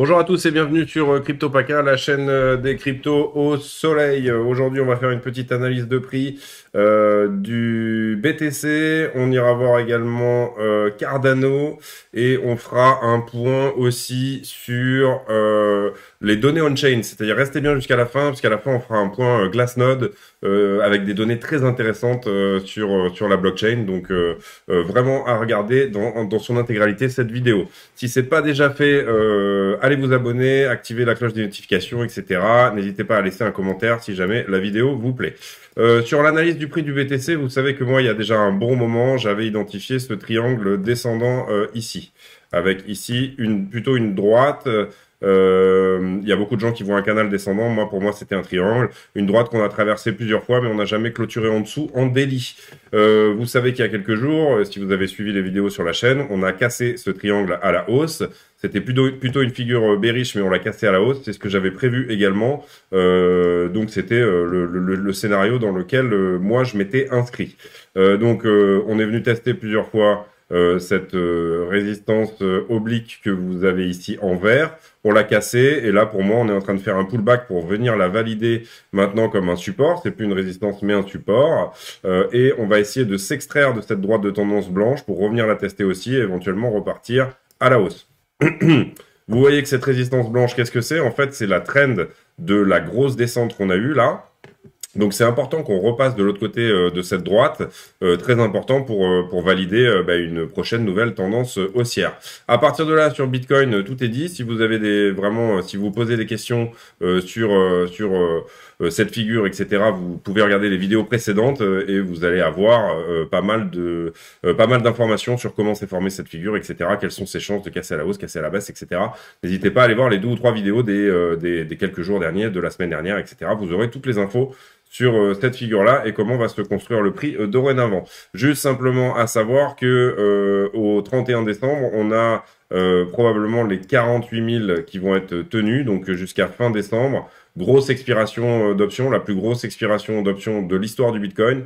Bonjour à tous et bienvenue sur euh, CryptoPaca, la chaîne euh, des cryptos au soleil. Euh, aujourd'hui, on va faire une petite analyse de prix du BTC. On ira voir également Cardano et on fera un point aussi sur les données on-chain. C'est-à-dire restez bien jusqu'à la fin, parce qu'à la fin, on fera un point Glassnode euh, avec des données très intéressantes euh, sur euh, sur la blockchain. Donc vraiment à regarder dans, dans son intégralité cette vidéo. Si c'est pas déjà fait, allez vous abonner, activer la cloche des notifications, etc. N'hésitez pas à laisser un commentaire si jamais la vidéo vous plaît. sur l'analyse du prix du BTC, vous savez que moi, il y a déjà un bon moment, j'avais identifié ce triangle descendant ici, avec ici une, plutôt une droite. Euh, il y a beaucoup de gens qui voient un canal descendant. Moi, pour moi, c'était un triangle, une droite qu'on a traversée plusieurs fois, mais on n'a jamais clôturé en dessous en délit. Euh, vous savez qu'il y a quelques jours, euh, si vous avez suivi les vidéos sur la chaîne, on a cassé ce triangle à la hausse. C'était plutôt, plutôt une figure bériche, mais on l'a cassé à la hausse. C'est ce que j'avais prévu également. Euh, donc c'était le, scénario dans lequel moi je m'étais inscrit. Euh, donc on est venu tester plusieurs fois euh, cette euh, résistance euh, oblique que vous avez ici en vert, pour la casser. Et là, pour moi, on est en train de faire un pullback pour venir la valider maintenant comme un support. C'est plus une résistance, mais un support. et on va essayer de s'extraire de cette droite de tendance blanche pour revenir la tester aussi et éventuellement repartir à la hausse. Vous voyez que cette résistance blanche, qu'est-ce que c'est En fait, c'est la trend de la grosse descente qu'on a eue là. Donc c'est important qu'on repasse de l'autre côté euh, de cette droite, euh, très important pour, euh, pour valider bah, une prochaine nouvelle tendance haussière. À partir de là, sur Bitcoin, tout est dit. Si vous avez des vraiment, si vous posez des questions sur sur cette figure, etc. Vous pouvez regarder les vidéos précédentes et vous allez avoir pas mal de pas mal d'informations sur comment s'est formée cette figure, etc. Quelles sont ses chances de casser à la hausse, casser à la baisse, etc. N'hésitez pas à aller voir les deux ou trois vidéos des, des, des quelques jours derniers, de la semaine dernière, etc. Vous aurez toutes les infos sur euh, cette figure-là et comment va se construire le prix euh, dorénavant. Juste simplement à savoir que euh, au 31 décembre, on a probablement les 48 000 qui vont être tenus, donc jusqu'à fin décembre. Grosse expiration d'options, la plus grosse expiration d'options de l'histoire du Bitcoin.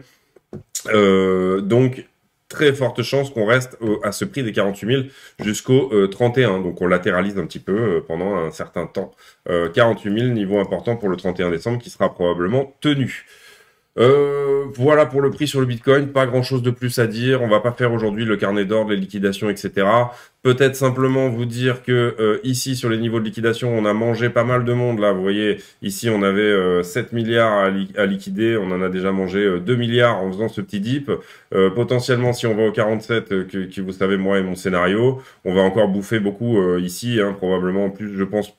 Euh, donc très forte chance qu'on reste à ce prix des 48 000 jusqu'au 31. Euh, Donc on latéralise un petit peu euh, pendant un certain temps. 48 euh, 000, niveau important pour le 31 décembre, qui sera probablement tenu. voilà pour le prix sur le Bitcoin, pas grand chose de plus à dire, on va pas faire aujourd'hui le carnet d'or, les liquidations, etc. Peut-être simplement vous dire que euh, ici sur les niveaux de liquidation, on a mangé pas mal de monde là. Vous voyez, ici on avait 7 euh, milliards à, liquider, on en a déjà mangé 2 euh, milliards en faisant ce petit dip. potentiellement, si on va au 47, que, que, vous savez moi et mon scénario, on va encore bouffer beaucoup ici, hein, probablement plus, je pense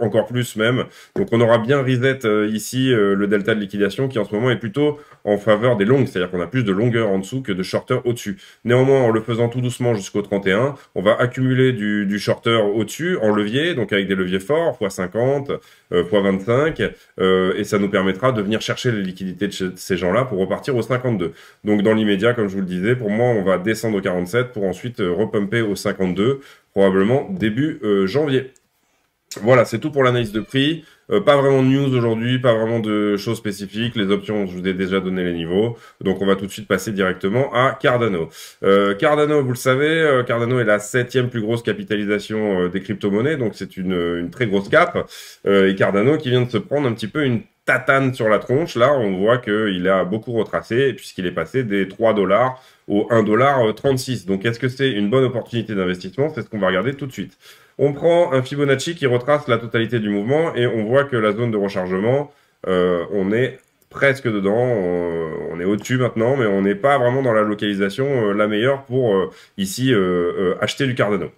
encore plus même. Donc on aura bien reset ici le delta de liquidation qui en ce moment est plutôt en faveur des longues, c'est-à-dire qu'on a plus de longueur en dessous que de shorter au-dessus. Néanmoins, en le faisant tout doucement jusqu'au 31, on va accumuler du, du shorter au-dessus en levier, donc avec des leviers forts, x50, fois x25, euh, euh, et ça nous permettra de venir chercher les liquidités de ces gens-là pour repartir au 52. Donc dans l'immédiat, comme je vous le disais, pour moi, on va descendre au 47 pour ensuite euh, repumper au 52, probablement début janvier. Voilà, c'est tout pour l'analyse de prix. Euh, pas vraiment de news aujourd'hui, pas vraiment de choses spécifiques. Les options, je vous ai déjà donné les niveaux. Donc on va tout de suite passer directement à Cardano. Euh, Cardano, vous le savez, euh, Cardano est la septième plus grosse capitalisation des crypto-monnaies. Donc c'est une, une, très grosse cap. et Cardano qui vient de se prendre un petit peu une tatane sur la tronche, là, on voit qu'il a beaucoup retracé puisqu'il est passé des 3 dollars au 1,36$. dollar euh, Donc, est-ce que c'est une bonne opportunité d'investissement C'est ce qu'on va regarder tout de suite. On prend un Fibonacci qui retrace la totalité du mouvement et on voit que la zone de rechargement, euh, on est presque dedans. On, est au-dessus maintenant, mais on n'est pas vraiment dans la localisation euh, la meilleure pour ici acheter du Cardano.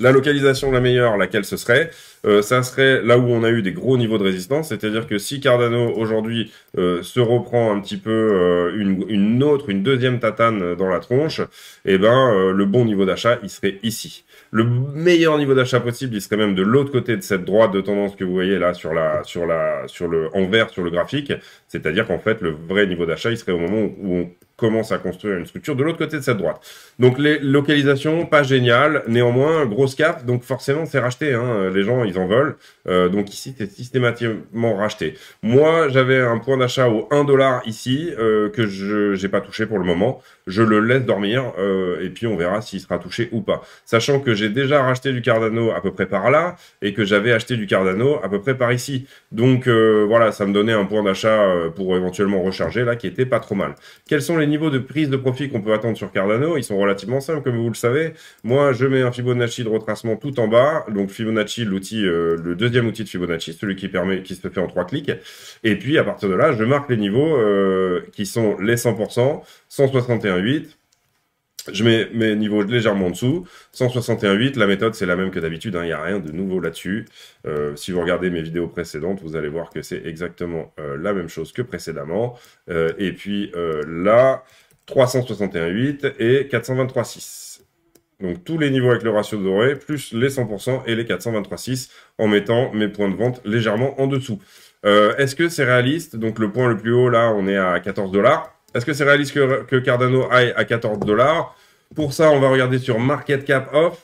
La localisation la meilleure, laquelle ce serait euh, ça serait là où on a eu des gros niveaux de résistance, c'est-à-dire que si Cardano aujourd'hui euh, se reprend un petit peu euh, une, autre, une deuxième tatane dans la tronche, eh ben le bon niveau d'achat, il serait ici. Le meilleur niveau d'achat possible, il serait même de l'autre côté de cette droite de tendance que vous voyez là sur la sur la sur le en vert sur le graphique, c'est-à-dire qu'en fait le vrai niveau d'achat, il serait au moment où, on commence à construire une structure de l'autre côté de cette droite. Donc les localisations pas géniales, néanmoins grosse cap, donc forcément c'est racheté. Hein. Les gens ils en veulent. Euh, donc ici, c'est systématiquement racheté. Moi, j'avais un point d'achat au 1 dollar ici euh, que je n'ai pas touché pour le moment je le laisse dormir euh, et puis on verra s'il sera touché ou pas. Sachant que j'ai déjà racheté du Cardano à peu près par là et que j'avais acheté du Cardano à peu près par ici. Donc euh, voilà, ça me donnait un point d'achat euh, pour éventuellement recharger là qui était pas trop mal. Quels sont les niveaux de prise de profit qu'on peut attendre sur Cardano Ils sont relativement simples comme vous le savez. Moi, je mets un Fibonacci de retracement tout en bas, donc Fibonacci l'outil le deuxième outil de Fibonacci, celui qui permet qui se fait en trois clics et puis à partir de là, je marque les niveaux qui sont les 100%, 161 je mets mes niveaux légèrement en dessous. 161.8, la méthode c'est la même que d'habitude, hein. il n'y a rien de nouveau là-dessus. Euh, si vous regardez mes vidéos précédentes, vous allez voir que c'est exactement euh, la même chose que précédemment. Euh, et puis là, 361.8 et 423.6. Donc tous les niveaux avec le ratio doré, plus les 100% et les 423.6, en mettant mes points de vente légèrement en dessous. Est-ce que c'est réaliste Donc le point le plus haut là, on est à 14 dollars. Est-ce que c'est réaliste que, Cardano aille à 14 dollars Pour ça, on va regarder sur Market Cap Off.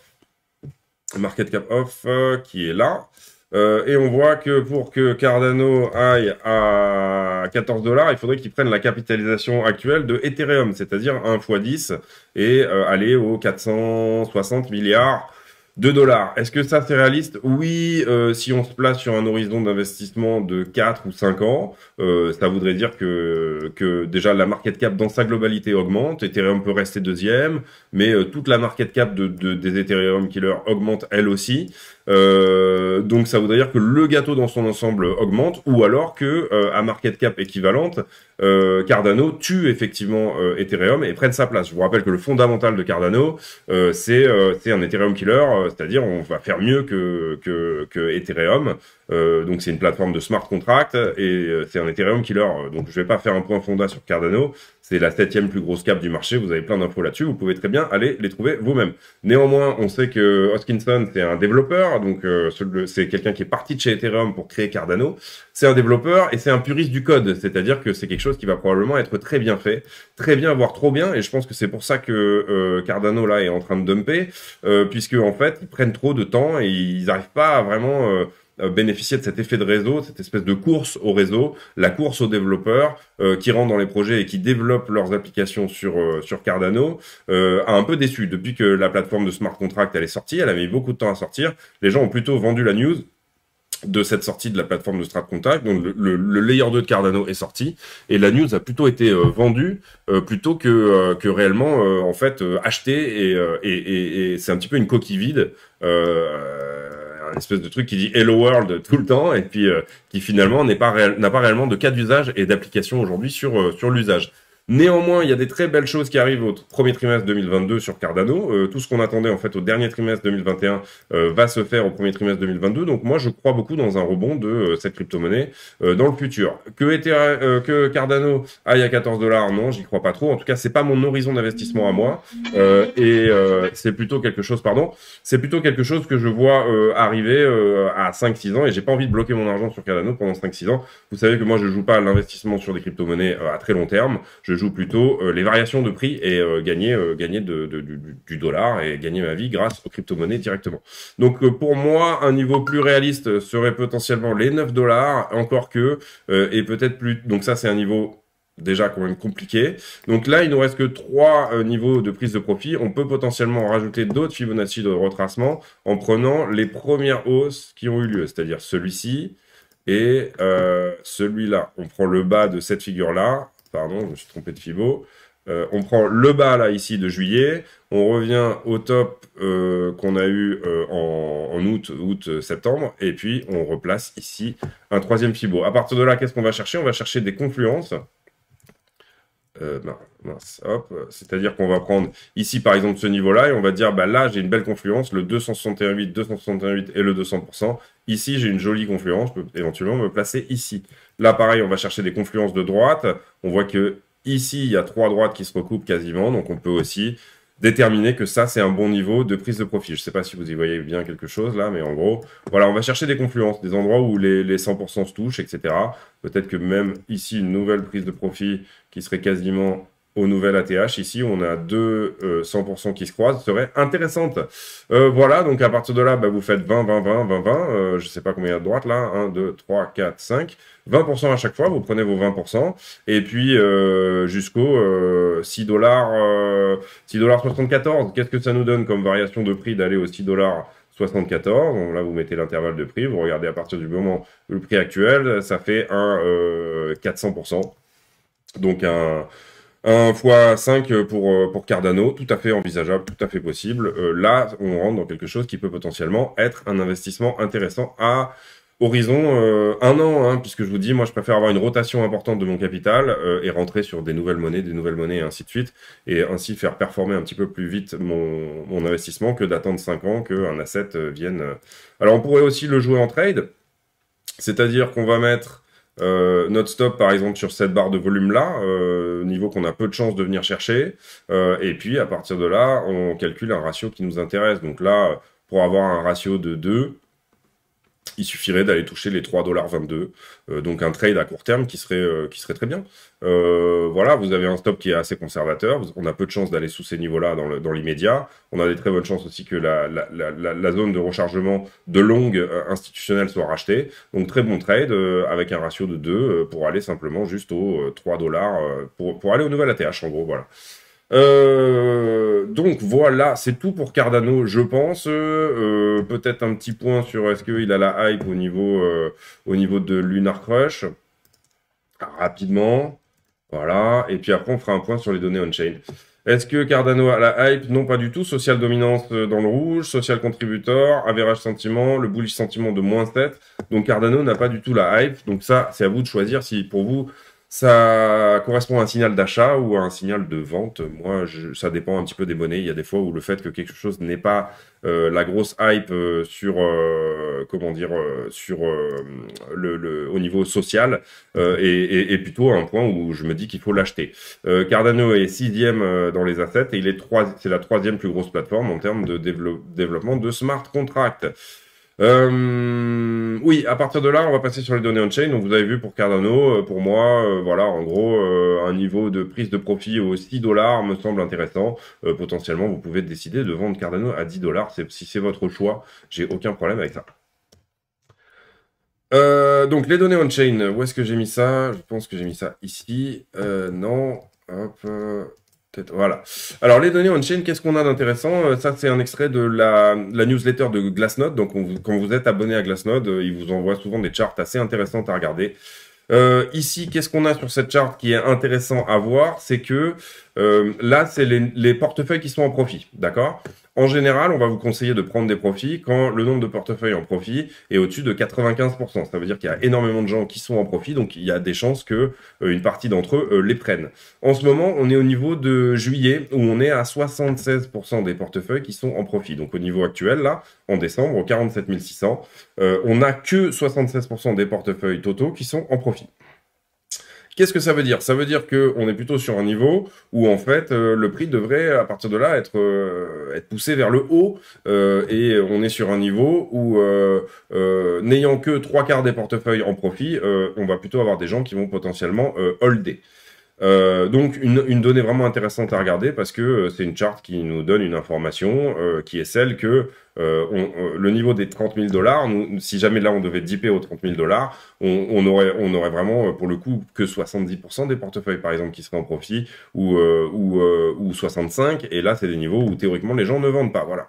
Market Cap Off euh, qui est là. Euh, et on voit que pour que Cardano aille à 14 dollars, il faudrait qu'il prenne la capitalisation actuelle de Ethereum, c'est-à-dire 1 x 10 et euh, aller aux 460 milliards 2 dollars. Est-ce que ça c'est réaliste Oui, euh, si on se place sur un horizon d'investissement de 4 ou 5 ans, euh, ça voudrait dire que, que déjà la market cap dans sa globalité augmente, Ethereum peut rester deuxième, mais euh, toute la market cap de, des Ethereum killer augmente elle aussi. donc ça voudrait dire que le gâteau dans son ensemble augmente, ou alors que à market cap équivalente, Cardano tue effectivement Ethereum et prenne sa place. Je vous rappelle que le fondamental de Cardano, c'est un Ethereum killer c'est-à-dire on va faire mieux que, que, que Ethereum euh, donc c'est une plateforme de smart contract et euh, c'est un Ethereum killer. Donc je vais pas faire un point fonda sur Cardano. C'est la septième plus grosse cap du marché. Vous avez plein d'infos là-dessus. Vous pouvez très bien aller les trouver vous-même. Néanmoins, on sait que Hoskinson c'est un développeur. Donc euh, c'est quelqu'un qui est parti de chez Ethereum pour créer Cardano. C'est un développeur et c'est un puriste du code. C'est-à-dire que c'est quelque chose qui va probablement être très bien fait, très bien voire trop bien. Et je pense que c'est pour ça que Cardano là est en train de dumper, puisque en fait ils prennent trop de temps et ils n'arrivent pas à vraiment euh, bénéficier de cet effet de réseau, cette espèce de course au réseau, la course aux développeurs euh, qui rentrent dans les projets et qui développent leurs applications sur euh, sur Cardano, a un peu déçu depuis que la plateforme de smart contract elle est sortie, elle a mis beaucoup de temps à sortir. Les gens ont plutôt vendu la news de cette sortie de la plateforme de Strat Contact. Donc le, layer 2 de Cardano est sorti et la news a plutôt été vendue plutôt que que réellement en fait achetée et, et, c'est un petit peu une coquille vide un espèce de truc qui dit Hello World tout le temps et puis euh, qui finalement n'est pas n'a pas réellement de cas d'usage et d'application aujourd'hui sur euh, sur l'usage. Néanmoins, il y a des très belles choses qui arrivent au premier trimestre 2022 sur Cardano. Euh, tout ce qu'on attendait en fait au dernier trimestre 2021 euh, va se faire au premier trimestre 2022. Donc moi, je crois beaucoup dans un rebond de euh, cette crypto-monnaie dans le futur. Que, était que Cardano aille à 14 dollars, non, j'y crois pas trop. En tout cas, c'est pas mon horizon d'investissement à moi. et c'est plutôt quelque chose, pardon, c'est plutôt quelque chose que je vois arriver à 5-6 ans. Et j'ai pas envie de bloquer mon argent sur Cardano pendant 5-6 ans. Vous savez que moi, je joue pas à l'investissement sur des crypto-monnaies à très long terme. Je joue plutôt euh, les variations de prix et euh, gagner, euh, gagner du, dollar et gagner ma vie grâce aux crypto-monnaies directement. Donc pour moi, un niveau plus réaliste serait potentiellement les 9 dollars, encore que, et peut-être plus... Donc ça, c'est un niveau déjà quand même compliqué. Donc là, il nous reste que trois niveaux de prise de profit. On peut potentiellement rajouter d'autres Fibonacci de retracement en prenant les premières hausses qui ont eu lieu, c'est-à-dire celui-ci et celui-là. On prend le bas de cette figure-là pardon, je me suis trompé de Fibo. Euh, on prend le bas là ici de juillet, on revient au top euh, qu'on a eu euh, en, août, août, septembre, et puis on replace ici un troisième fibo. À partir de là, qu'est-ce qu'on va chercher On va chercher des confluences. Euh, C'est-à-dire qu'on va prendre ici, par exemple, ce niveau-là, et on va dire, bah, là, j'ai une belle confluence, le 268, 268 et le 200%. Ici, j'ai une jolie confluence, je peux éventuellement me placer ici. Là, pareil, on va chercher des confluences de droite. On voit que ici, il y a trois droites qui se recoupent quasiment, donc on peut aussi déterminer que ça, c'est un bon niveau de prise de profit. Je ne sais pas si vous y voyez bien quelque chose là, mais en gros, voilà, on va chercher des confluences, des endroits où les, les 100% se touchent, etc. Peut-être que même ici, une nouvelle prise de profit qui serait quasiment au nouvel ATH. Ici, on a deux 100% euh, qui se croisent, serait intéressante. Euh, voilà, donc à partir de là, bah, vous faites 20, 20, 20, 20, 20. je sais pas combien il de droite là. 1, 2, 3, 4, 5. 20% à chaque fois, vous prenez vos 20%. Et puis euh, jusqu'au 6 dollars, 6 dollars 74. Qu'est-ce que ça nous donne comme variation de prix d'aller au 6 dollars 74. Donc là, vous mettez l'intervalle de prix. Vous regardez à partir du moment le prix actuel, ça fait un 400%. Donc un un x5 pour, euh, pour Cardano, tout à fait envisageable, tout à fait possible. Euh, là, on rentre dans quelque chose qui peut potentiellement être un investissement intéressant à horizon euh, un an, hein, puisque je vous dis, moi je préfère avoir une rotation importante de mon capital et rentrer sur des nouvelles monnaies, des nouvelles monnaies et ainsi de suite, et ainsi faire performer un petit peu plus vite mon, mon investissement que d'attendre 5 ans qu'un asset vienne. Alors on pourrait aussi le jouer en trade, c'est-à-dire qu'on va mettre euh, notre stop, par exemple, sur cette barre de volume-là, euh, niveau qu'on a peu de chance de venir chercher. Euh, et puis, à partir de là, on calcule un ratio qui nous intéresse. Donc là, pour avoir un ratio de 2, il suffirait d'aller toucher les 3,22$. Euh, donc un trade à court terme qui serait, euh, qui serait très bien. Euh, voilà, vous avez un stop qui est assez conservateur. On a peu de chances d'aller sous ces niveaux-là dans l'immédiat. Dans on a des très bonnes chances aussi que la, la, la, la zone de rechargement de longue euh, institutionnelle soit rachetée. Donc très bon trade euh, avec un ratio de 2 pour aller simplement juste aux 3 dollars pour, pour aller au nouvel ATH en gros. Voilà. Euh, donc voilà, c'est tout pour Cardano, je pense. Euh, euh, peut-être un petit point sur est-ce qu'il a la hype au niveau, au niveau de Lunar Crush. Ah, rapidement. Voilà. Et puis après, on fera un point sur les données on-chain. Est-ce que Cardano a la hype Non, pas du tout. Social dominance dans le rouge, social contributor, average sentiment, le bullish sentiment de moins 7. Donc Cardano n'a pas du tout la hype. Donc ça, c'est à vous de choisir si pour vous, ça correspond à un signal d'achat ou à un signal de vente. Moi, ça dépend un petit peu des monnaies. Il y a des fois où le fait que quelque chose n'est pas euh, la grosse hype euh, sur euh, comment dire sur le, au niveau social est, plutôt un point où je me dis qu'il faut l'acheter. Cardano est sixième dans les assets et il est c'est la troisième plus grosse plateforme en termes de développement de smart contracts. Euh, oui, à partir de là, on va passer sur les données on-chain. Donc, vous avez vu pour Cardano, euh, pour moi, euh, voilà, en gros, euh, un niveau de prise de profit aux 6 dollars me semble intéressant. potentiellement, vous pouvez décider de vendre Cardano à 10 dollars. Si c'est votre choix, j'ai aucun problème avec ça. donc, les données on-chain, où est-ce que j'ai mis ça Je pense que j'ai mis ça ici. non, hop voilà. Alors, les données on-chain, qu'est-ce qu'on a d'intéressant euh, Ça, c'est un extrait de la, newsletter de Glassnode. Donc, quand vous êtes abonné à Glassnode, euh, il vous envoie souvent des charts assez intéressantes à regarder. Euh, ici, qu'est-ce qu'on a sur cette charte qui est intéressant à voir C'est que là, c'est les, portefeuilles qui sont en profit, d'accord en général, on va vous conseiller de prendre des profits quand le nombre de portefeuilles en profit est au-dessus de 95%. Ça veut dire qu'il y a énormément de gens qui sont en profit, donc il y a des chances que euh, une partie d'entre eux euh, les prennent. En ce moment, on est au niveau de juillet où on est à 76% des portefeuilles qui sont en profit. Donc au niveau actuel, là, en décembre, 47 600, euh, on n'a que 76% des portefeuilles totaux qui sont en profit. Qu'est-ce que ça veut dire Ça veut dire qu'on est plutôt sur un niveau où en fait euh, le prix devrait à partir de là être euh, être poussé vers le haut euh, et on est sur un niveau où n'ayant que trois quarts des portefeuilles en profit, on va plutôt avoir des gens qui vont potentiellement holder. Euh, donc une, une, donnée vraiment intéressante à regarder parce que euh, c'est une charte qui nous donne une information euh, qui est celle que euh, on, le niveau des 30 000 dollars, si jamais là on devait dipper aux 30 000 dollars, on, on, aurait, on aurait vraiment pour le coup que 70% des portefeuilles par exemple qui seraient en profit ou, ou, ou 65 et là c'est des niveaux où théoriquement les gens ne vendent pas. Voilà.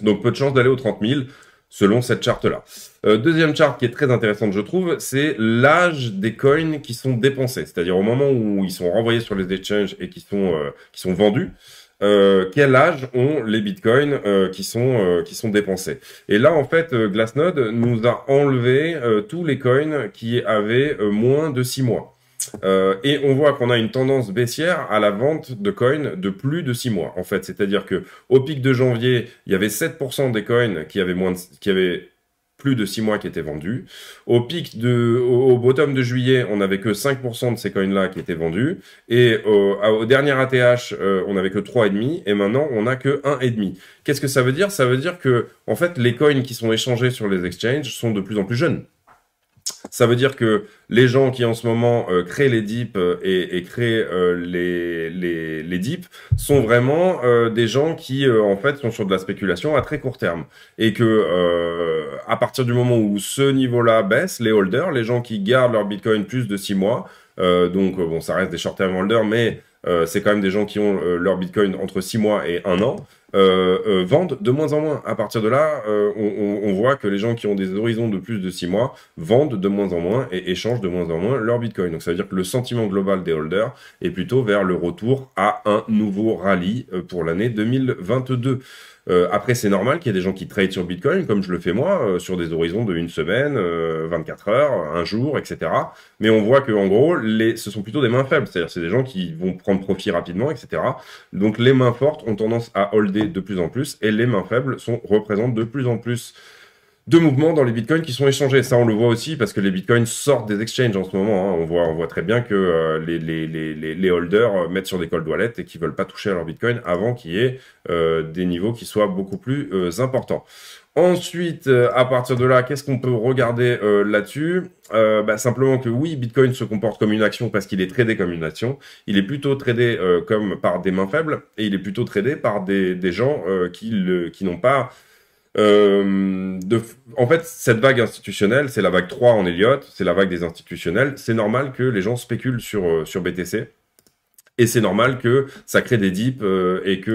Donc peu de chance d'aller aux 30 000 selon cette charte-là. Euh, deuxième charte qui est très intéressante, je trouve, c'est l'âge des coins qui sont dépensés, c'est-à-dire au moment où ils sont renvoyés sur les exchanges et qui sont, euh, sont vendus. Euh, quel âge ont les bitcoins qui sont qui sont dépensés Et là, en fait, Glassnode nous a enlevé tous les coins qui avaient moins de six mois. Euh, et on voit qu'on a une tendance baissière à la vente de coins de plus de 6 mois, en fait. C'est-à-dire que au pic de janvier, il y avait 7% des coins qui avaient moins qui avaient plus de 6 mois qui étaient vendus. Au pic de, au, bottom de juillet, on n'avait que 5% de ces coins-là qui étaient vendus. Et au, dernier ATH, euh, on n'avait que 3,5. Et demi. Et maintenant, on n'a que demi. Qu'est-ce que ça veut dire? Ça veut dire que, en fait, les coins qui sont échangés sur les exchanges sont de plus en plus jeunes. Ça veut dire que les gens qui en ce moment euh, créent les dips euh, et, créent euh, les, les, dips sont vraiment des gens qui en fait sont sur de la spéculation à très court terme et que à partir du moment où ce niveau-là baisse, les holders, les gens qui gardent leur Bitcoin plus de six mois, donc bon ça reste des short-term holders mais c'est quand même des gens qui ont leur Bitcoin entre six mois et un an, euh, euh, vendent de moins en moins. À partir de là, euh, on, on, voit que les gens qui ont des horizons de plus de six mois vendent de moins en moins et échangent de moins en moins leur Bitcoin. Donc ça veut dire que le sentiment global des holders est plutôt vers le retour à un nouveau rallye pour l'année 2022. Euh, après, c'est normal qu'il y ait des gens qui trade sur Bitcoin, comme je le fais moi, euh, sur des horizons de une semaine, 24 euh, heures, un jour, etc. Mais on voit que en gros, les, ce sont plutôt des mains faibles, c'est-à-dire c'est des gens qui vont prendre profit rapidement, etc. Donc les mains fortes ont tendance à holder de plus en plus, et les mains faibles sont représentent de plus en plus de mouvements dans les bitcoins qui sont échangés. Ça, on le voit aussi parce que les bitcoins sortent des exchanges en ce moment. Hein. On, voit, on voit très bien que euh, les, les, les, les, holders euh, mettent sur des cold wallets et qui veulent pas toucher à leurs Bitcoins avant qu'il y ait euh, des niveaux qui soient beaucoup plus importants. Ensuite, à partir de là, qu'est-ce qu'on peut regarder là-dessus bah, Simplement que oui, Bitcoin se comporte comme une action parce qu'il est tradé comme une action. Il est plutôt tradé comme par des mains faibles et il est plutôt tradé par des, des gens qui, le, qui n'ont pas euh, de, en fait, cette vague institutionnelle, c'est la vague 3 en Elliott, c'est la vague des institutionnels. C'est normal que les gens spéculent sur, euh, sur BTC. Et c'est normal que ça crée des dips euh, et que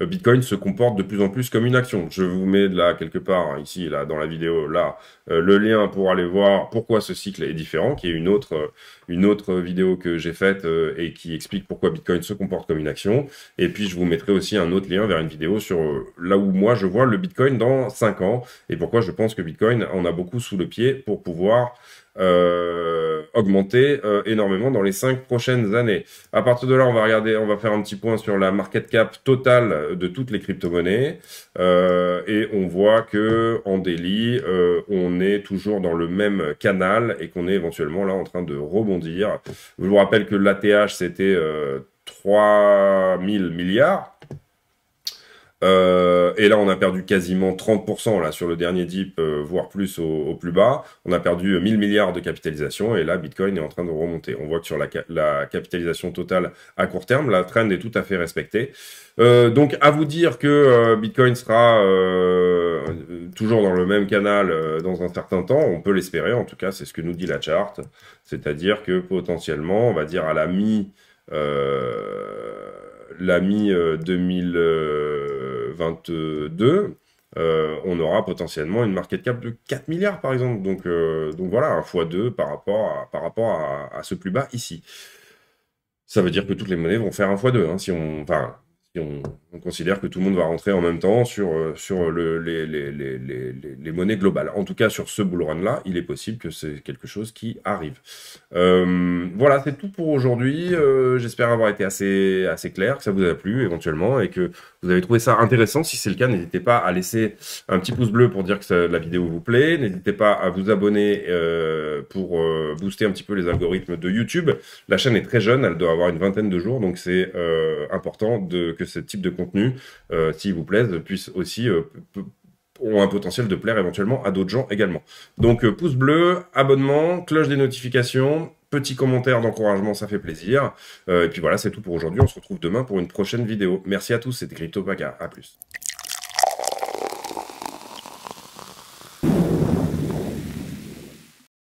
euh, Bitcoin se comporte de plus en plus comme une action. Je vous mets là quelque part hein, ici là dans la vidéo là euh, le lien pour aller voir pourquoi ce cycle est différent, qui est une autre une autre vidéo que j'ai faite et qui explique pourquoi Bitcoin se comporte comme une action. Et puis je vous mettrai aussi un autre lien vers une vidéo sur là où moi je vois le Bitcoin dans 5 ans et pourquoi je pense que Bitcoin en a beaucoup sous le pied pour pouvoir euh, augmenter euh, énormément dans les cinq prochaines années. À partir de là, on va regarder, on va faire un petit point sur la market cap totale euh, de toutes les crypto-monnaies euh, et on voit que en daily, euh, on est toujours dans le même canal et qu'on est éventuellement là en train de rebondir. Je vous rappelle que l'ATH c'était 3000 euh, milliards euh, et là, on a perdu quasiment 30% là sur le dernier dip, euh, voire plus au, plus bas. On a perdu 1000 euh, milliards de capitalisation et là, Bitcoin est en train de remonter. On voit que sur la, la capitalisation totale à court terme, la trend est tout à fait respectée. Euh, donc, à vous dire que euh, Bitcoin sera toujours dans le même canal dans un certain temps, on peut l'espérer. En tout cas, c'est ce que nous dit la charte, c'est-à-dire que potentiellement, on va dire à la mi la mi-2022, euh, euh, euh, on aura potentiellement une market cap de 4 milliards par exemple. Donc, donc voilà, un x2 par rapport, à, par rapport à, ce plus bas ici. Ça veut dire que toutes les monnaies vont faire un x2. Hein, si on, enfin, on, considère que tout le monde va rentrer en même temps sur, euh, sur le, les, monnaies globales. En tout cas, sur ce bull run-là, il est possible que c'est quelque chose qui arrive. Euh, voilà, c'est tout pour aujourd'hui. Euh, j'espère avoir été assez, assez clair, que ça vous a plu éventuellement et que vous avez trouvé ça intéressant. Si c'est le cas, n'hésitez pas à laisser un petit pouce bleu pour dire que la vidéo vous plaît. N'hésitez pas à vous abonner euh, pour euh, booster un petit peu les algorithmes de YouTube. La chaîne est très jeune, elle doit avoir une vingtaine de jours, donc c'est euh, important que ce type de contenu, s'il vous plaise, puisse aussi ont un potentiel de plaire éventuellement à d'autres gens également. Donc pouce bleu, abonnement, cloche des notifications, Petit commentaire d'encouragement, ça fait plaisir. Euh, et puis voilà, c'est tout pour aujourd'hui. On se retrouve demain pour une prochaine vidéo. Merci à tous, c'était CryptoPaga. A À plus.